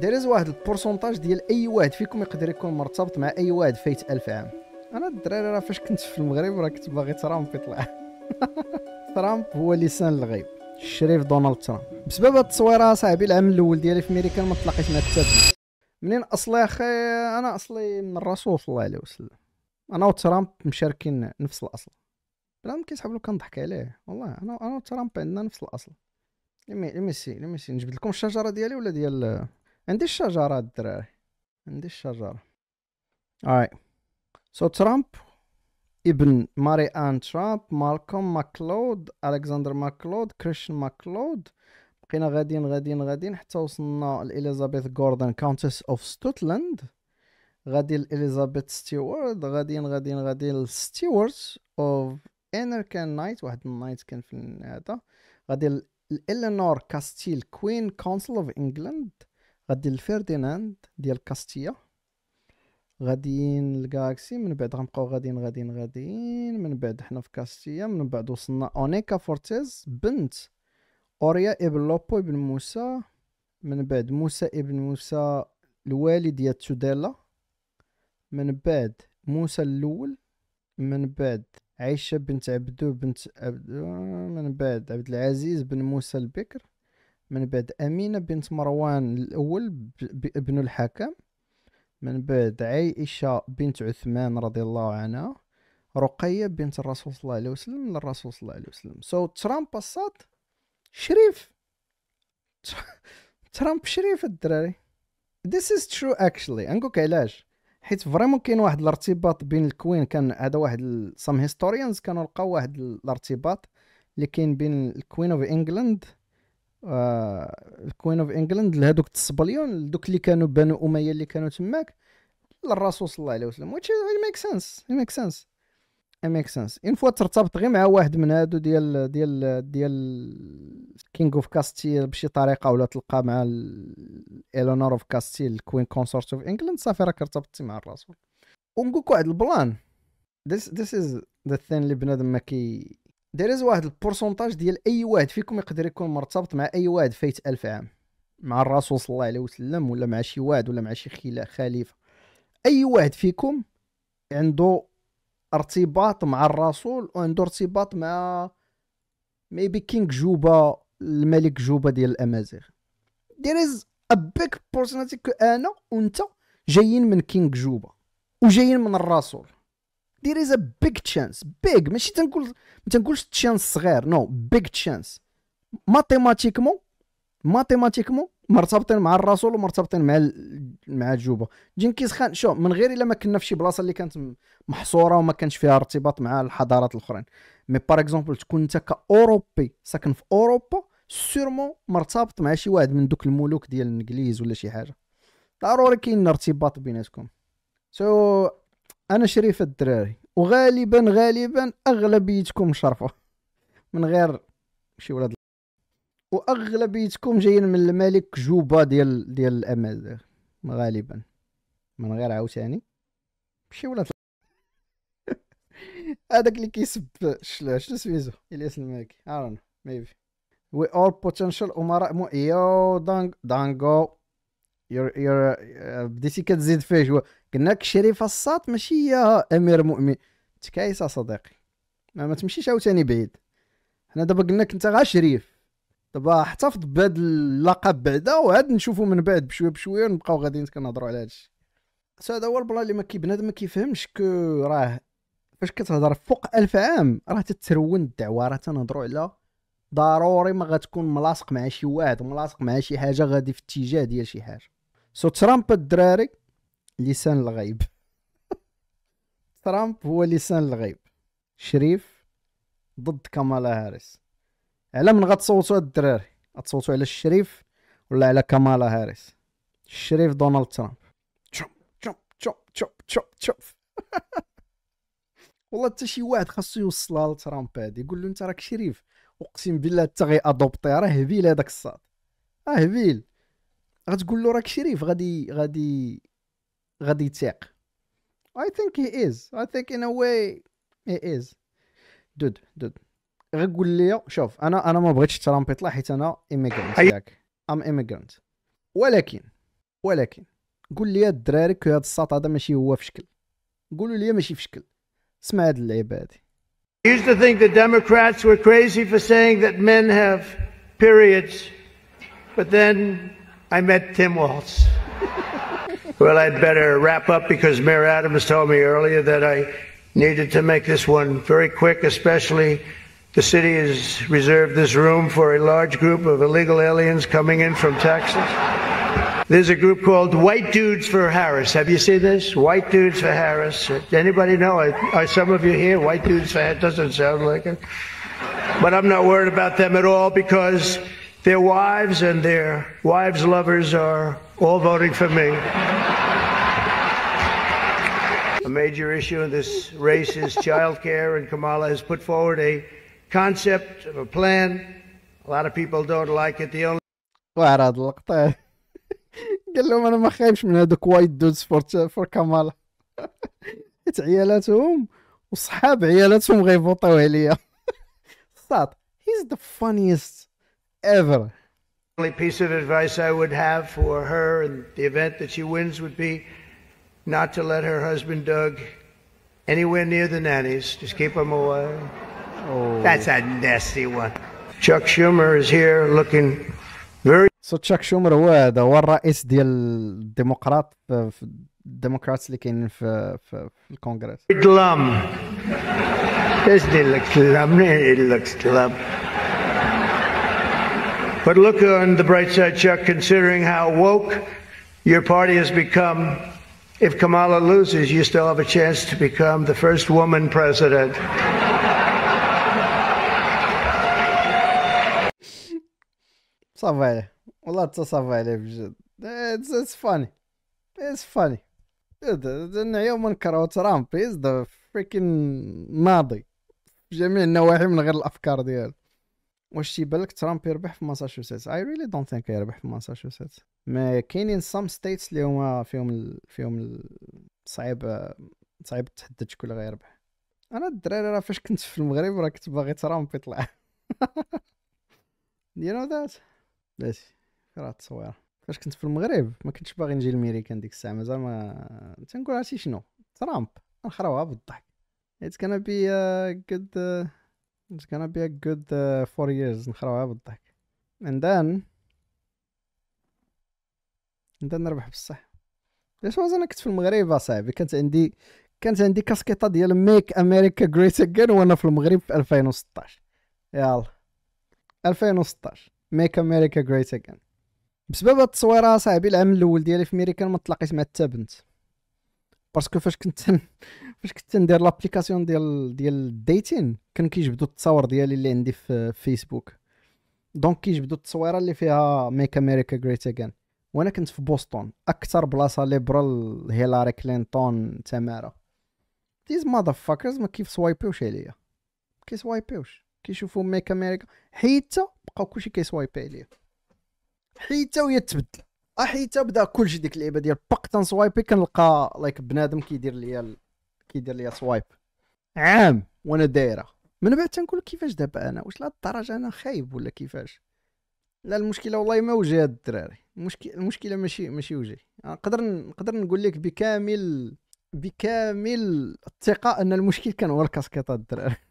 دايرز واحد البورسونتاج ديال اي واحد فيكم يقدر يكون مرتبط مع اي واحد فايت ألف عام انا الدراري راه فاش كنت في المغرب راه كنت باغي ترامب يطلع ترامب هو لسان الغيب الشريف دونالد ترامب بسبب هاد التصويره صاحبي العام الاول ديالي في امريكا ما تلاقيت مع حتى منين اصلي اخي انا اصلي من الرسول صلى الله عليه وسلم انا وترامب مشاركين نفس الاصل بلا كيسحب له كنضحك عليه والله انا انا وترامب عندنا نفس الاصل لميسي سي نجبد لكم الشجره ديالي ولا ديال عندي الشجرة الدراري عندي الشجرة اي سو ترامب ابن ماري ان ترامب مالكوم ماكلود الكسندر ماكلود كريشن ماكلود بقينا غاديين غاديين غاديين حتى وصلنا لاليزابيث جوردن كاونتس اوف ستوتلاند غادي لاليزابيث ستيوارد غاديين غاديين غاديين لستيوارت اوف انر كان نايت واحد النايت كان في هذا غادي لالينور كاستيل كوين كونسل اوف انجلاند غادي الفيرديناند ديال كاستيا غاديين الكالاكسي من بعد غنبقاو غاديين غاديين غاديين من بعد حنا في كاستيا من بعد وصلنا اونيكا فورتيز بنت اوريا ابن لوبو ابن موسى من بعد موسى ابن موسى الوالد ديال توديلا من بعد موسى الاول من بعد عائشه بنت عبدو بنت عبدو آه، من بعد عبد العزيز بن موسى البكر من بعد أمينة بنت مروان الأول ابن الحكم من بعد عائشة بنت عثمان رضي الله عنها رقية بنت الرسول صلى الله عليه وسلم للرسول صلى الله عليه وسلم سو so, ترامب الصاد شريف ترامب شريف الدراري this is true actually نقولك علاش حيت فريمون كاين واحد الارتباط بين الكوين كان هذا واحد some هيستوريانز كانوا لقاو واحد الارتباط اللي كاين بين الكوين اوف انجلاند آه، الكوين اوف انجلاند لهذوك التصبليون دوك اللي كانوا بنو اميه اللي كانوا تماك للرسول صلى الله عليه وسلم وتش ميك سنس ميك سنس ميك سنس ان فوا ترتبط غير مع واحد من هادو ديال ديال ديال كينغ اوف كاستيل بشي طريقه ولا تلقى مع ايلونور اوف كاستيل الكوين كونسورت اوف انجلاند صافي راك ارتبطتي مع الرسول ونقولك واحد البلان this this is the thing اللي بنادم ما كي از واحد البورسونتاج ديال اي واحد فيكم يقدر يكون مرتبط مع اي واحد فايت ألف عام مع الرسول صلى الله عليه وسلم ولا مع شي واحد ولا مع شي خليفه اي واحد فيكم عنده ارتباط مع الرسول وعنده ارتباط مع ميبي كينغ جوبا الملك جوبا ديال الامازيغ there is a big personality انا وانت جايين من كينغ جوبا وجايين من الرسول دير از ا بيغ تشانس بيغ ماشي تنقول ما تنقولش تشانس صغير نو بيغ تشانس ماتيماتيكمون ماتيماتيكمون مرتبطين مع الرسول ومرتبطين مع ال... مع الجوبه جنكيز خان شو من غير الا ما كنا في شي بلاصه اللي كانت محصوره وما كانش فيها ارتباط مع الحضارات الاخرين مي باغ اكزومبل تكون انت كاوروبي ساكن في اوروبا سيرمون مرتبط مع شي واحد من دوك الملوك ديال الانجليز ولا شي حاجه ضروري كاين ارتباط بيناتكم سو so, انا شريف الدراري وغالبا غالبا اغلبيتكم شرفه من غير شي ولاد واغلبيتكم جايين من الملك جوبا ديال ديال الامازيغ غالبا من غير عاوتاني شي ولاد هذاك اللي كيسب شنو سميتو الياس المالكي ارون ميبي وي اول بوتنشال امراء مو يو دانغ دانغو يور يور بديتي كتزيد فيه جوا قلنا لك شريف الساط ماشي هي امير مؤمن تكايس صديقي ما, ما تمشيش عاوتاني بعيد حنا دابا قلنا لك انت غا شريف دابا احتفظ بهاد اللقب بعدا وعاد نشوفو من بعد بشويه بشويه ونبقاو غاديين كنهضروا على الشيء هذا هو البلان اللي ما كي بنادم ما كيفهمش كو راه فاش كتهضر فوق ألف عام راه تترون الدعوه راه تنهضروا على ضروري ما غتكون ملاصق مع شي واحد ملاصق مع شي حاجه غادي في اتجاه ديال شي حاجه سو ترامب الدراري لسان الغيب ترامب هو لسان الغيب شريف ضد كامالا هاريس على من غتصوتوا الدراري غتصوتوا على الشريف ولا على كامالا هاريس الشريف دونالد ترامب تشوب تشوب تشوب تشوب تشوب تشوب والله حتى شي واحد خاصو يوصلها لترامب هادي يقول له انت راك شريف اقسم بالله حتى ادوبتي راه هبيل هذاك الصاد راه هبيل غتقول له راك شريف غادي غادي غادي يتيق I think he is I think in a way he is دود دود غير قول لي شوف انا انا ما بغيتش ترامب يطلع حيت انا ايميغرانت ياك ام ايميغرانت ولكن ولكن قول لي الدراري كو هذا الساط هذا ماشي هو في شكل قولوا لي ماشي في شكل اسمع هاد اللعيبه هادي used to think the Democrats were crazy for saying that men have periods, but then I met Tim Walz. Well, I'd better wrap up because Mayor Adams told me earlier that I needed to make this one very quick, especially the city has reserved this room for a large group of illegal aliens coming in from Texas. There's a group called White Dudes for Harris. Have you seen this? White Dudes for Harris. Anybody know? Are some of you here? White Dudes for Harris. Doesn't sound like it. But I'm not worried about them at all because their wives and their wives' lovers are all voting for me major issue in this race is child care, and Kamala has put forward a concept of a plan. A lot of people don't like it. The only واعر اللقطة قال لهم انا ما خايبش من هادوك وايت دودز فور فور كمالا حيت عيالاتهم وصحاب عيالاتهم غيفوطيو عليا صاد he's the funniest ever only piece of advice I would have for her in the event that she wins would be not to let her husband, Doug, anywhere near the nannies. Just keep him away. Oh. That's a nasty one. Chuck Schumer is here looking very. So Chuck Schumer هو uh, the هو الرئيس ديال الديمقراط في الديمقراطس اللي كاينين في في, في الكونغرس. الظلام. شنو لك الظلام؟ it looks الظلام؟ But look on the bright side, Chuck, considering how woke your party has become, If Kamala loses, you still have a chance to become the first woman president. صعب عليه والله تصعب عليه بجد it's, it's funny it's funny لأن يوما كرهوا ترامب is the freaking ناضي بجميع النواحي من غير الافكار ديالو واش تيبان لك ترامب يربح في ماساتشوستس اي ريلي دونت ثينك يربح في ماساتشوستس ما كاينين سام ستيتس اللي هما فيهم ال... فيهم ال... صعيب صعيب تحدد شكون اللي غيربح انا الدراري راه فاش كنت في المغرب راه كنت باغي ترامب يطلع يو نو ذات بس راه التصويره فاش كنت في المغرب ما كنتش باغي نجي لميريكان ديك الساعه مازال ما تنقول عرفتي شنو ترامب نخراوها بالضحك It's gonna be a good uh... It's gonna be a good uh, four years بالضحك and then and then نربح بصح ليش ما انا كنت في المغرب اصاحبي كانت عندي كانت عندي كاسكيطه ديال ميك امريكا جريت اجين وانا في المغرب في 2016 يلا 2016 ميك امريكا جريت اجين بسبب هاد التصويره صاحبي العام الاول ديالي في امريكا ما تلاقيت مع حتى بنت باسكو فاش كنت فاش كنت ندير لابليكاسيون ديال ديال الديتين كان كيجبدوا التصاور ديالي اللي عندي في فيسبوك دونك كيجبدوا التصويره اللي فيها ميك امريكا جريت اجين وانا كنت في بوسطن اكثر بلاصه ليبرال هيلاري كلينتون تمارا ديز ماذر فاكرز ما كيف سوايبيوش عليا سوايبيوش كيشوفوا ميك امريكا حيت بقاو كلشي سوايبي عليا حيت ويا تبدل حيت بدا كلشي ديك اللعيبه ديال باق تنسوايبي كنلقى لايك بنادم كيدير ليا كيدير لي سوايب عام وانا دايره من بعد تنقول كيفاش دابا انا واش لهاد الدرجه انا خايب ولا كيفاش لا المشكله والله ما وجه هاد الدراري المشكله المشكله ماشي ماشي وجهي نقدر نقدر نقول لك بكامل بكامل الثقه ان المشكل كان هو الكاسكيطه الدراري